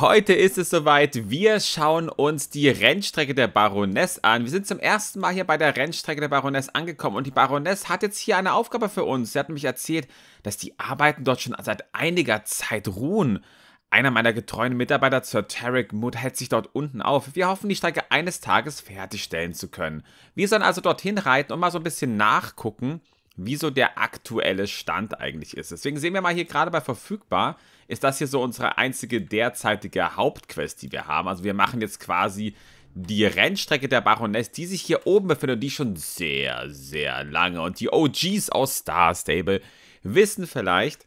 Heute ist es soweit. Wir schauen uns die Rennstrecke der Baroness an. Wir sind zum ersten Mal hier bei der Rennstrecke der Baroness angekommen und die Baroness hat jetzt hier eine Aufgabe für uns. Sie hat nämlich erzählt, dass die Arbeiten dort schon seit einiger Zeit ruhen. Einer meiner getreuen Mitarbeiter, Sir Tarek Mood, hält sich dort unten auf. Wir hoffen, die Strecke eines Tages fertigstellen zu können. Wir sollen also dorthin reiten und mal so ein bisschen nachgucken, wie so der aktuelle Stand eigentlich ist. Deswegen sehen wir mal hier gerade bei verfügbar, ist das hier so unsere einzige derzeitige Hauptquest, die wir haben. Also wir machen jetzt quasi die Rennstrecke der Baroness, die sich hier oben befindet und die schon sehr, sehr lange. Und die OGs aus Star Stable wissen vielleicht,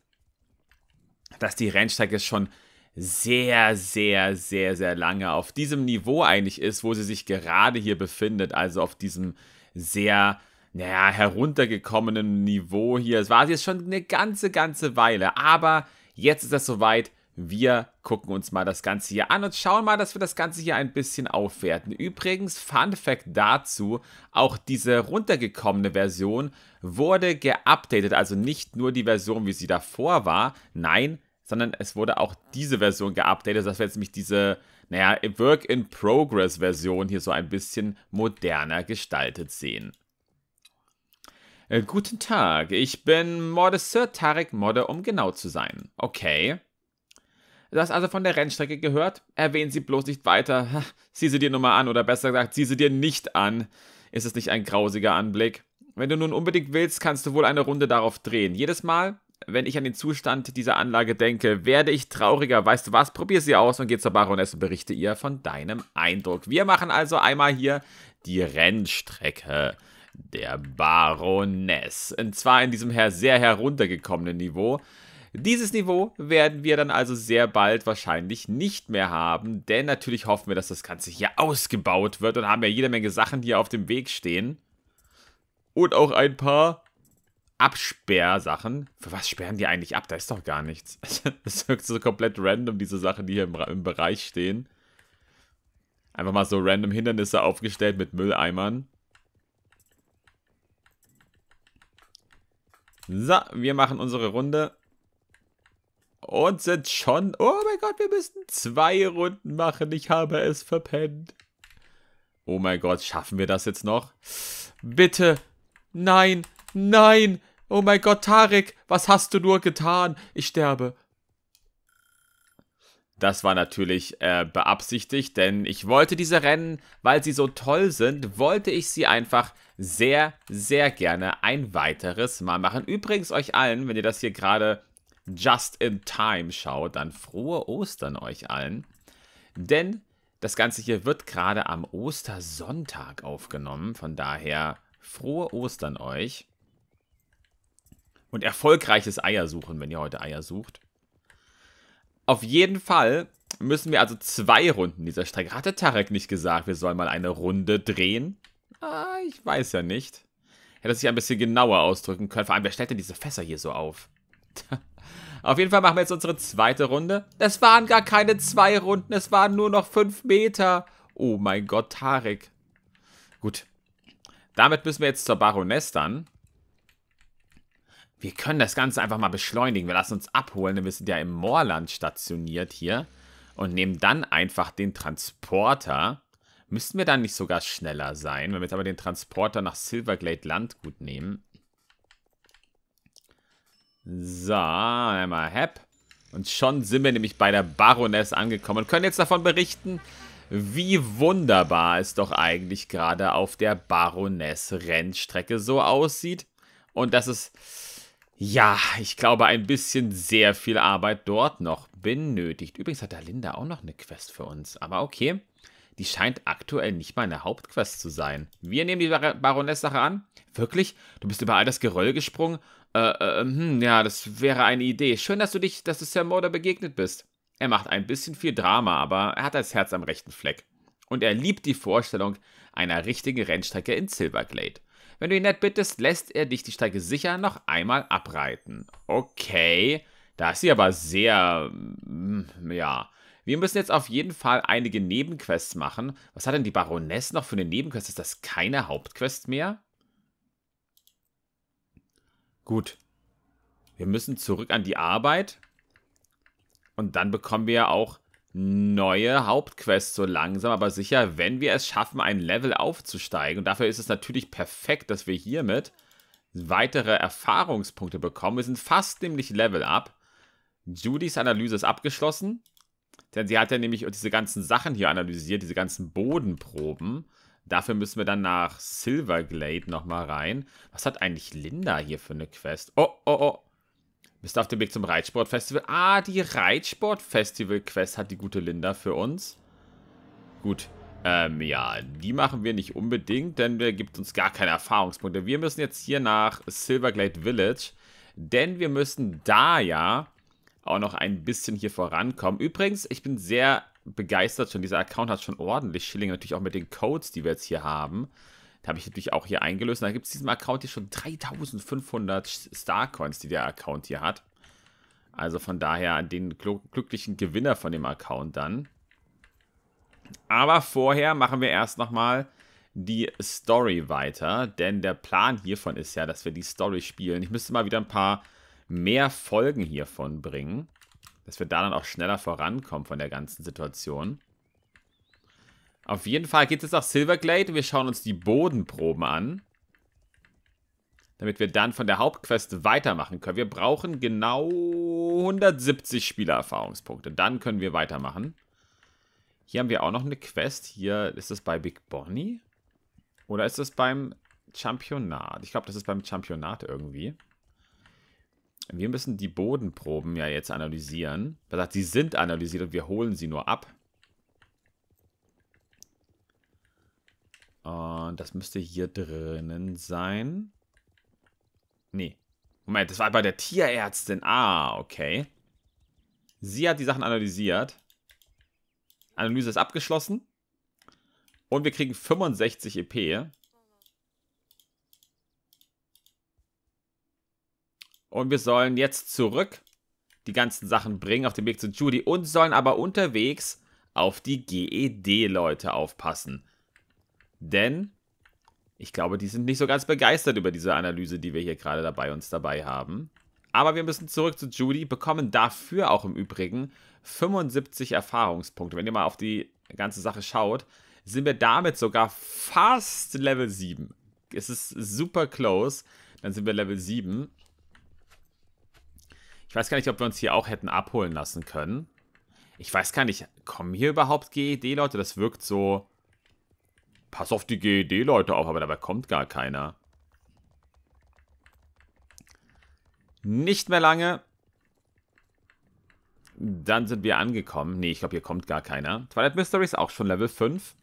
dass die Rennstrecke schon sehr, sehr, sehr, sehr lange auf diesem Niveau eigentlich ist, wo sie sich gerade hier befindet. Also auf diesem sehr naja, heruntergekommenen Niveau hier. Es war jetzt schon eine ganze, ganze Weile. Aber jetzt ist das soweit. Wir gucken uns mal das Ganze hier an und schauen mal, dass wir das Ganze hier ein bisschen aufwerten. Übrigens, Fun Fact dazu, auch diese runtergekommene Version wurde geupdatet. Also nicht nur die Version, wie sie davor war, nein, sondern es wurde auch diese Version geupdatet. Das wäre jetzt nämlich diese, naja, Work-in-Progress-Version hier so ein bisschen moderner gestaltet sehen. Äh, guten Tag, ich bin Morde Sir Tarek Modde, um genau zu sein. Okay. Du hast also von der Rennstrecke gehört? Erwähnen Sie bloß nicht weiter. Sieh sie dir nur mal an, oder besser gesagt, sieh sie dir nicht an. Ist es nicht ein grausiger Anblick? Wenn du nun unbedingt willst, kannst du wohl eine Runde darauf drehen. Jedes Mal, wenn ich an den Zustand dieser Anlage denke, werde ich trauriger. Weißt du was? Probier sie aus und geh zur Baroness und berichte ihr von deinem Eindruck. Wir machen also einmal hier die Rennstrecke der Baroness. Und zwar in diesem sehr heruntergekommenen Niveau. Dieses Niveau werden wir dann also sehr bald wahrscheinlich nicht mehr haben, denn natürlich hoffen wir, dass das Ganze hier ausgebaut wird und haben ja jede Menge Sachen, die hier auf dem Weg stehen. Und auch ein paar Absperrsachen. Für was sperren die eigentlich ab? Da ist doch gar nichts. Das wirkt so komplett random, diese Sachen, die hier im, im Bereich stehen. Einfach mal so random Hindernisse aufgestellt mit Mülleimern. So, wir machen unsere Runde. Und sind schon... Oh mein Gott, wir müssen zwei Runden machen. Ich habe es verpennt. Oh mein Gott, schaffen wir das jetzt noch? Bitte. Nein. Nein. Oh mein Gott, Tarek, was hast du nur getan? Ich sterbe. Das war natürlich äh, beabsichtigt, denn ich wollte diese Rennen, weil sie so toll sind, wollte ich sie einfach sehr, sehr gerne ein weiteres Mal machen. Übrigens euch allen, wenn ihr das hier gerade just in time schaut, dann frohe Ostern euch allen. Denn das Ganze hier wird gerade am Ostersonntag aufgenommen, von daher frohe Ostern euch. Und erfolgreiches Eiersuchen, wenn ihr heute Eier sucht. Auf jeden Fall müssen wir also zwei Runden dieser Strecke. Hatte Tarek nicht gesagt, wir sollen mal eine Runde drehen? Ah, ich weiß ja nicht. Hätte sich ein bisschen genauer ausdrücken können. Vor allem, wer stellt denn diese Fässer hier so auf? auf jeden Fall machen wir jetzt unsere zweite Runde. Das waren gar keine zwei Runden, es waren nur noch fünf Meter. Oh mein Gott, Tarek. Gut. Damit müssen wir jetzt zur Baroness dann. Wir können das Ganze einfach mal beschleunigen. Wir lassen uns abholen, denn wir sind ja im Moorland stationiert hier. Und nehmen dann einfach den Transporter. Müssten wir dann nicht sogar schneller sein? Wenn wir jetzt aber den Transporter nach Silverglade Landgut nehmen. So, einmal Hep. Und schon sind wir nämlich bei der Baroness angekommen und können jetzt davon berichten, wie wunderbar es doch eigentlich gerade auf der Baroness Rennstrecke so aussieht. Und dass es ja, ich glaube, ein bisschen sehr viel Arbeit dort noch benötigt. Übrigens hat da Linda auch noch eine Quest für uns. Aber okay, die scheint aktuell nicht meine Hauptquest zu sein. Wir nehmen die Bar Baroness-Sache an. Wirklich? Du bist über all das Geröll gesprungen? Äh, äh, hm, ja, das wäre eine Idee. Schön, dass du dich, dass du Sam Murder begegnet bist. Er macht ein bisschen viel Drama, aber er hat das Herz am rechten Fleck. Und er liebt die Vorstellung einer richtigen Rennstrecke in Silverglade. Wenn du ihn nett bittest, lässt er dich die Strecke sicher noch einmal abreiten. Okay, da ist sie aber sehr... Mm, ja... Wir müssen jetzt auf jeden Fall einige Nebenquests machen. Was hat denn die Baroness noch für eine Nebenquest? Ist das keine Hauptquest mehr? Gut. Wir müssen zurück an die Arbeit. Und dann bekommen wir auch neue Hauptquest so langsam, aber sicher, wenn wir es schaffen, ein Level aufzusteigen. Und dafür ist es natürlich perfekt, dass wir hiermit weitere Erfahrungspunkte bekommen. Wir sind fast nämlich Level up. Judys Analyse ist abgeschlossen. Denn sie hat ja nämlich diese ganzen Sachen hier analysiert, diese ganzen Bodenproben. Dafür müssen wir dann nach Silverglade nochmal rein. Was hat eigentlich Linda hier für eine Quest? Oh, oh, oh. Bist auf dem Weg zum Reitsportfestival? Ah, die Reitsportfestival-Quest hat die gute Linda für uns. Gut. Ähm, ja, die machen wir nicht unbedingt, denn der gibt uns gar keine Erfahrungspunkte. Wir müssen jetzt hier nach Silverglade Village, denn wir müssen da ja auch noch ein bisschen hier vorankommen. Übrigens, ich bin sehr begeistert schon. Dieser Account hat schon ordentlich Schilling, natürlich auch mit den Codes, die wir jetzt hier haben. Da habe ich natürlich auch hier eingelöst. Und da gibt es diesem Account hier schon 3500 Starcoins, die der Account hier hat. Also von daher an den glücklichen Gewinner von dem Account dann. Aber vorher machen wir erst nochmal die Story weiter, denn der Plan hiervon ist ja, dass wir die Story spielen. Ich müsste mal wieder ein paar mehr Folgen hiervon bringen, dass wir da dann auch schneller vorankommen von der ganzen Situation. Auf jeden Fall geht es jetzt nach Silverglade. Wir schauen uns die Bodenproben an. Damit wir dann von der Hauptquest weitermachen können. Wir brauchen genau 170 Spielererfahrungspunkte. Dann können wir weitermachen. Hier haben wir auch noch eine Quest. Hier ist das bei Big Bonnie. Oder ist das beim Championat? Ich glaube, das ist beim Championat irgendwie. Wir müssen die Bodenproben ja jetzt analysieren. Er sagt, sie sind analysiert und wir holen sie nur ab. Und äh, das müsste hier drinnen sein. Nee. Moment, das war bei der Tierärztin. Ah, okay. Sie hat die Sachen analysiert. Analyse ist abgeschlossen. Und wir kriegen 65 EP. Und wir sollen jetzt zurück die ganzen Sachen bringen auf dem Weg zu Judy und sollen aber unterwegs auf die GED-Leute aufpassen. Denn ich glaube, die sind nicht so ganz begeistert über diese Analyse, die wir hier gerade dabei uns dabei haben. Aber wir müssen zurück zu Judy, bekommen dafür auch im Übrigen 75 Erfahrungspunkte. Wenn ihr mal auf die ganze Sache schaut, sind wir damit sogar fast Level 7. Es ist super close. Dann sind wir Level 7. Ich weiß gar nicht, ob wir uns hier auch hätten abholen lassen können. Ich weiß gar nicht, kommen hier überhaupt GED-Leute? Das wirkt so Pass auf die GED-Leute auf, aber dabei kommt gar keiner. Nicht mehr lange. Dann sind wir angekommen. Nee, ich glaube, hier kommt gar keiner. Twilight Mystery ist auch schon Level 5.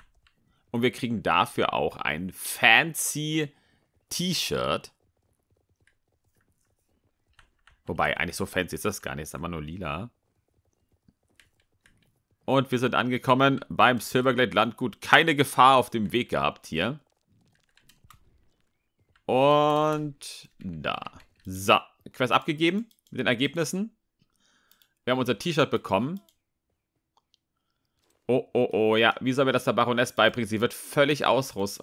Und wir kriegen dafür auch ein fancy T-Shirt. Wobei, eigentlich so fancy ist das gar nicht. Ist aber nur lila. Und wir sind angekommen beim Silverglade Landgut. Keine Gefahr auf dem Weg gehabt hier. Und da. So, Quest abgegeben mit den Ergebnissen. Wir haben unser T-Shirt bekommen. Oh, oh, oh, ja. Wie sollen wir das der Baroness beibringen? Sie wird völlig ausrust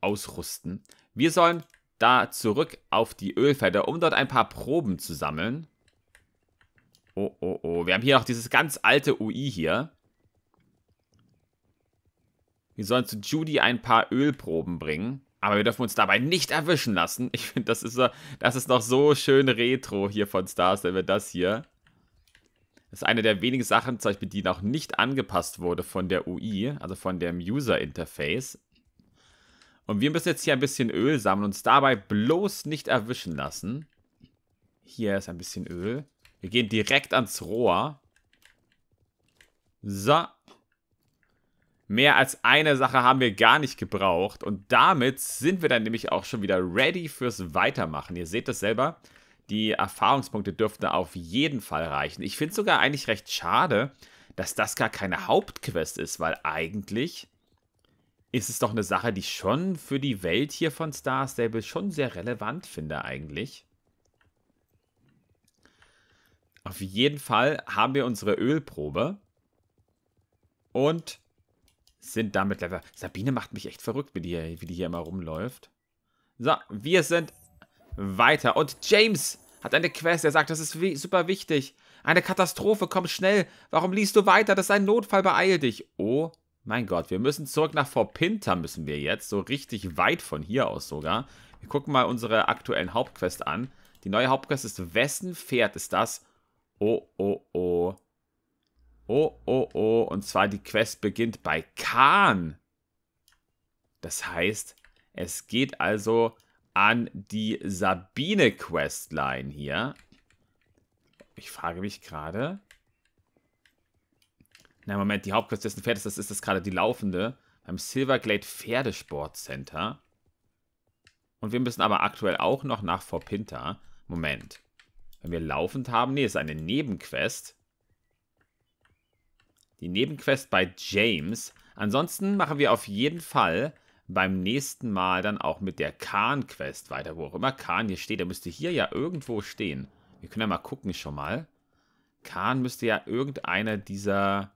ausrusten. Wir sollen da zurück auf die Ölfelder, um dort ein paar Proben zu sammeln. Oh, oh, oh. Wir haben hier noch dieses ganz alte UI hier. Wir sollen zu Judy ein paar Ölproben bringen. Aber wir dürfen uns dabei nicht erwischen lassen. Ich finde, das ist, das ist noch so schön retro hier von Stars, wenn wir das hier. Das ist eine der wenigen Sachen, zum Beispiel, die noch nicht angepasst wurde von der UI, also von dem User Interface. Und wir müssen jetzt hier ein bisschen Öl sammeln, uns dabei bloß nicht erwischen lassen. Hier ist ein bisschen Öl. Wir gehen direkt ans Rohr. So. Mehr als eine Sache haben wir gar nicht gebraucht. Und damit sind wir dann nämlich auch schon wieder ready fürs Weitermachen. Ihr seht das selber. Die Erfahrungspunkte dürften auf jeden Fall reichen. Ich finde es sogar eigentlich recht schade, dass das gar keine Hauptquest ist, weil eigentlich ist es doch eine Sache, die ich schon für die Welt hier von Star Stable schon sehr relevant finde eigentlich. Auf jeden Fall haben wir unsere Ölprobe. Und sind damit clever. Sabine macht mich echt verrückt, wie die, wie die hier immer rumläuft. So, wir sind weiter. Und James hat eine Quest. Er sagt, das ist super wichtig. Eine Katastrophe, komm schnell. Warum liest du weiter? Das ist ein Notfall, beeil dich. Oh mein Gott, wir müssen zurück nach Vorpinter müssen wir jetzt. So richtig weit von hier aus sogar. Wir gucken mal unsere aktuellen Hauptquest an. Die neue Hauptquest ist, wessen Pferd ist das? Oh, oh, oh. Oh, oh, oh. Und zwar die Quest beginnt bei Khan. Das heißt, es geht also an die Sabine-Questline hier. Ich frage mich gerade. Na, Moment, die Hauptquest dessen Pferdes, das ist das gerade die laufende. Beim Silverglade Pferdesportcenter. Und wir müssen aber aktuell auch noch nach Forpinter. Moment. Wenn wir laufend haben, nee, ist eine Nebenquest die Nebenquest bei James. Ansonsten machen wir auf jeden Fall beim nächsten Mal dann auch mit der Khan-Quest weiter, wo auch immer Khan hier steht. Der müsste hier ja irgendwo stehen. Wir können ja mal gucken schon mal. Khan müsste ja irgendeiner dieser...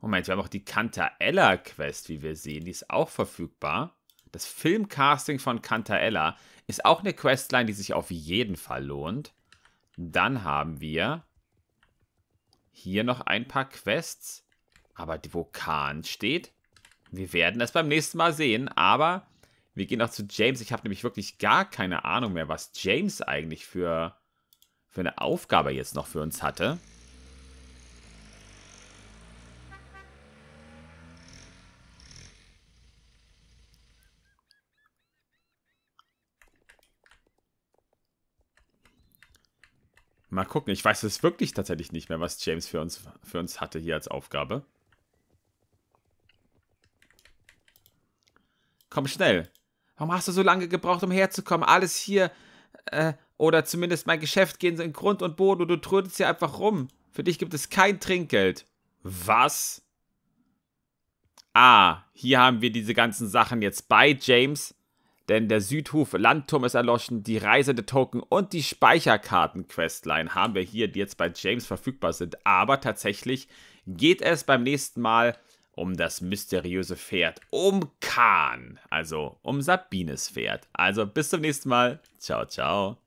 Moment, wir haben auch die Cantaella-Quest, wie wir sehen. Die ist auch verfügbar. Das Filmcasting von Cantaella ist auch eine Questline, die sich auf jeden Fall lohnt. Dann haben wir hier noch ein paar Quests. Aber wo Kahn steht, wir werden das beim nächsten Mal sehen. Aber wir gehen auch zu James. Ich habe nämlich wirklich gar keine Ahnung mehr, was James eigentlich für, für eine Aufgabe jetzt noch für uns hatte. Mal gucken. Ich weiß es wirklich tatsächlich nicht mehr, was James für uns, für uns hatte hier als Aufgabe. Komm schnell. Warum hast du so lange gebraucht, um herzukommen? Alles hier, äh, oder zumindest mein Geschäft gehen in Grund und Boden und du trödest hier einfach rum. Für dich gibt es kein Trinkgeld. Was? Ah, hier haben wir diese ganzen Sachen jetzt bei James denn der Südhof Landturm ist erloschen, die Reisende-Token und die Speicherkarten-Questline haben wir hier, die jetzt bei James verfügbar sind. Aber tatsächlich geht es beim nächsten Mal um das mysteriöse Pferd, um Kahn, also um Sabines Pferd. Also bis zum nächsten Mal. Ciao, ciao.